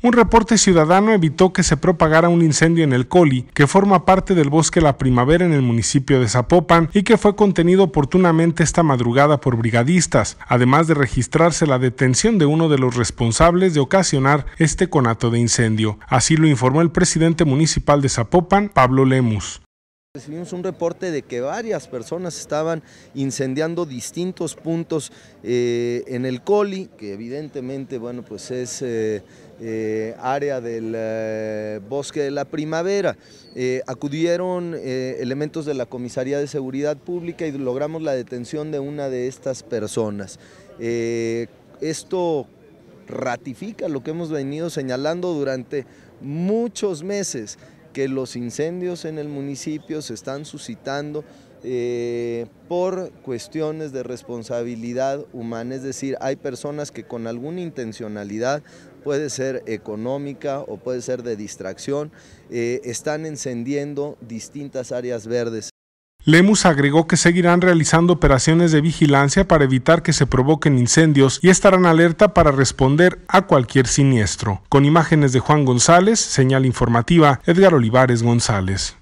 Un reporte ciudadano evitó que se propagara un incendio en el Coli, que forma parte del bosque La Primavera en el municipio de Zapopan y que fue contenido oportunamente esta madrugada por brigadistas, además de registrarse la detención de uno de los responsables de ocasionar este conato de incendio. Así lo informó el presidente municipal de Zapopan, Pablo Lemus. Recibimos un reporte de que varias personas estaban incendiando distintos puntos eh, en el Coli, que evidentemente bueno, pues es eh, eh, área del bosque de la primavera. acudieron elementos de la Comisaría de Seguridad Pública y logramos la detención de una de estas personas. esto ratifica lo que hemos venido señalando durante muchos meses que los incendios en el municipio se están suscitando eh, por cuestiones de responsabilidad humana, es decir, hay personas que con alguna intencionalidad, puede ser económica o puede ser de distracción, eh, están encendiendo distintas áreas verdes. Lemus agregó que seguirán realizando operaciones de vigilancia para evitar que se provoquen incendios y estarán alerta para responder a cualquier siniestro. Con imágenes de Juan González, señal informativa, Edgar Olivares González.